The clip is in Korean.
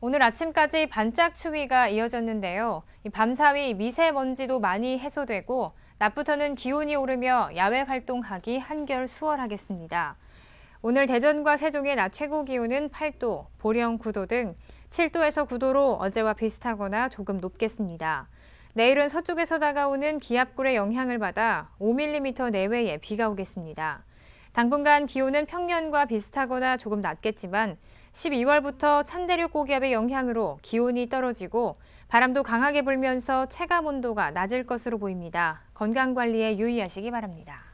오늘 아침까지 반짝 추위가 이어졌는데요. 밤사이 미세먼지도 많이 해소되고 낮부터는 기온이 오르며 야외 활동하기 한결 수월하겠습니다. 오늘 대전과 세종의 낮 최고 기온은 8도, 보령 9도 등 7도에서 9도로 어제와 비슷하거나 조금 높겠습니다. 내일은 서쪽에서 다가오는 기압골의 영향을 받아 5mm 내외의 비가 오겠습니다. 당분간 기온은 평년과 비슷하거나 조금 낮겠지만 12월부터 찬대륙 고기압의 영향으로 기온이 떨어지고 바람도 강하게 불면서 체감 온도가 낮을 것으로 보입니다. 건강 관리에 유의하시기 바랍니다.